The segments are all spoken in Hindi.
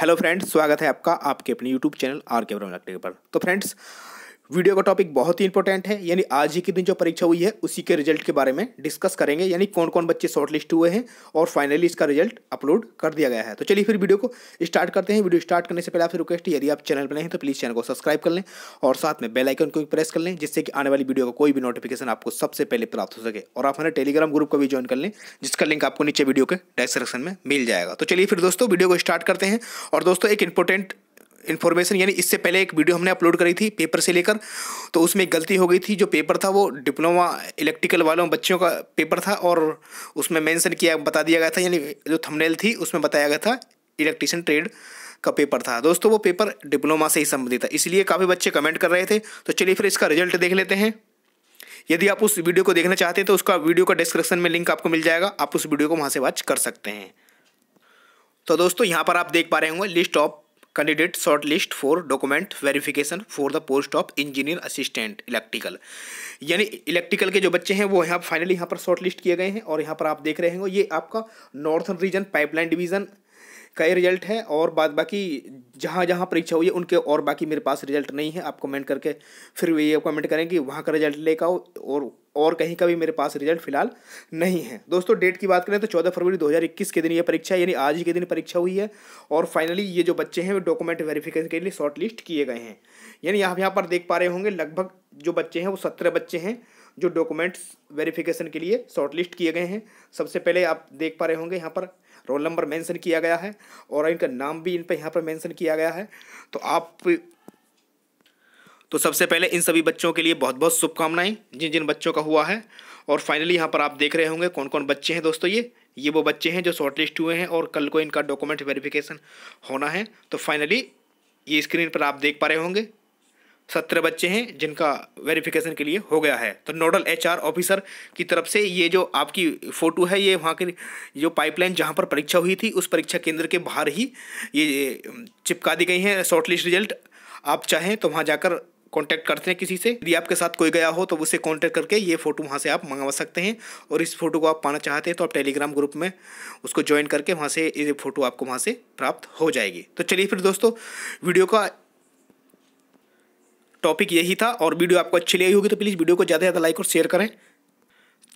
हेलो फ्रेंड्स स्वागत है आपका आपके अपने यूट्यूब चैनल आर के ब्रह्म पर तो फ्रेंड्स वीडियो का टॉपिक बहुत ही इंपॉर्टेंट है यानी आज ही के दिन जो परीक्षा हुई है उसी के रिजल्ट के बारे में डिस्कस करेंगे यानी कौन कौन बच्चे शॉर्टलिस्ट हुए हैं और फाइनली इसका रिजल्ट अपलोड कर दिया गया है तो चलिए फिर वीडियो को स्टार्ट करते हैं वीडियो स्टार्ट करने से पहले आपसे रिक्वेस्ट यदि आप चैनल पर नहीं तो प्लीज़ चैनल को सब्सक्राइब कर लें और साथ में बेलाइकन को भी प्रेस कर लें जिससे कि आने वाली वीडियो का कोई भी नोटिफिकेशन आपको सबसे पहले प्राप्त हो सके और आप हमारे टेलीग्राम ग्रुप को भी ज्वाइन कर लें जिसका लिंक आपको नीचे वीडियो के डिस्क्रिप्शन में मिल जाएगा तो चलिए फिर दोस्तों वीडियो को स्टार्ट करते हैं और दोस्तों एक इंपॉर्टेंट इन्फॉर्मेशन यानी इससे पहले एक वीडियो हमने अपलोड करी थी पेपर से लेकर तो उसमें गलती हो गई थी जो पेपर था वो डिप्लोमा इलेक्ट्रिकल वालों बच्चों का पेपर था और उसमें मेंशन किया बता दिया गया था यानी जो थंबनेल थी उसमें बताया गया था इलेक्ट्रिशियन ट्रेड का पेपर था दोस्तों वो पेपर डिप्लोमा से ही संबंधित था इसलिए काफ़ी बच्चे कमेंट कर रहे थे तो चलिए फिर इसका रिजल्ट देख लेते हैं यदि आप उस वीडियो को देखना चाहते हैं तो उसका वीडियो का डिस्क्रिप्शन में लिंक आपको मिल जाएगा आप उस वीडियो को वहाँ से वॉच कर सकते हैं तो दोस्तों यहाँ पर आप देख पा रहे होंगे list of candidate short list for document verification for the post of engineer assistant electrical यानी इलेक्ट्रिकल के जो बच्चे हैं वो यहाँ फाइनली यहाँ पर शॉर्ट लिस्ट किए गए हैं और यहाँ पर आप देख रहे हो ये आपका नॉर्थन रीजन पाइपलाइन डिवीजन का रिजल्ट है और बाद बाकी जहाँ जहाँ परीक्षा हुई है उनके और बाकी मेरे पास रिजल्ट नहीं है आप कमेंट करके फिर वे ये कमेंट करें कि वहाँ का रिजल्ट लेकर आओ और और कहीं का भी मेरे पास रिजल्ट फिलहाल नहीं है दोस्तों डेट की बात करें तो 14 फरवरी 2021 के दिन ये परीक्षा यानी आज ही के दिन परीक्षा हुई है और फाइनली ये जो बच्चे हैं वो डॉक्यूमेंट वेरिफिकेशन के लिए शॉर्ट लिस्ट किए गए हैं यानी आप यहाँ पर देख पा रहे होंगे लगभग जो बच्चे हैं वो सत्रह बच्चे हैं जो डॉक्यूमेंट्स वेरिफिकेशन के लिए शॉर्टलिस्ट किए गए हैं सबसे पहले आप देख पा रहे होंगे यहाँ पर रोल नंबर मेंशन किया गया है और इनका नाम भी इन पर यहाँ पर मेंशन किया गया है तो आप तो सबसे पहले इन सभी बच्चों के लिए बहुत बहुत शुभकामनाएं जिन जिन बच्चों का हुआ है और फाइनली यहाँ पर आप देख रहे होंगे कौन कौन बच्चे हैं दोस्तों ये ये वो बच्चे हैं जो शॉर्टलिस्ट हुए हैं और कल को इनका डॉक्यूमेंट वेरिफिकेशन होना है तो फाइनली ये स्क्रीन पर आप देख पा रहे होंगे सत्रह बच्चे हैं जिनका वेरिफिकेशन के लिए हो गया है तो नोडल एचआर ऑफिसर की तरफ से ये जो आपकी फ़ोटो है ये वहाँ की जो पाइपलाइन जहाँ पर परीक्षा हुई थी उस परीक्षा केंद्र के बाहर ही ये चिपका दी गई हैं शॉर्टलिस्ट रिजल्ट आप चाहें तो वहाँ जाकर कांटेक्ट करते हैं किसी से यदि आपके साथ कोई गया हो तो उससे कांटेक्ट करके ये फ़ोटो वहाँ से आप मंगवा सकते हैं और इस फोटो को आप पाना चाहते हैं तो आप टेलीग्राम ग्रुप में उसको ज्वाइन करके वहाँ से ये फ़ोटो आपको वहाँ से प्राप्त हो जाएगी तो चलिए फिर दोस्तों वीडियो का टॉपिक यही था और वीडियो आपको अच्छी लगी होगी तो प्लीज़ वीडियो को ज़्यादा ज़्यादा लाइक और शेयर करें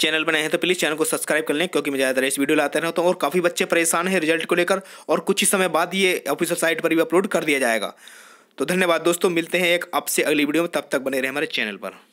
चैनल बनाए हैं तो प्लीज़ चैनल को सब्सक्राइब कर लें क्योंकि मैं ज़्यादातर इस वीडियो लाते रहता हूँ और काफ़ी बच्चे परेशान हैं रिजल्ट को लेकर और कुछ ही समय बाद ये ऑफिशियल साइट पर भी अपलोड कर दिया जाएगा तो धन्यवाद दोस्तों मिलते हैं एक आपसे अगली वीडियो में तब तक बने रहे हमारे चैनल पर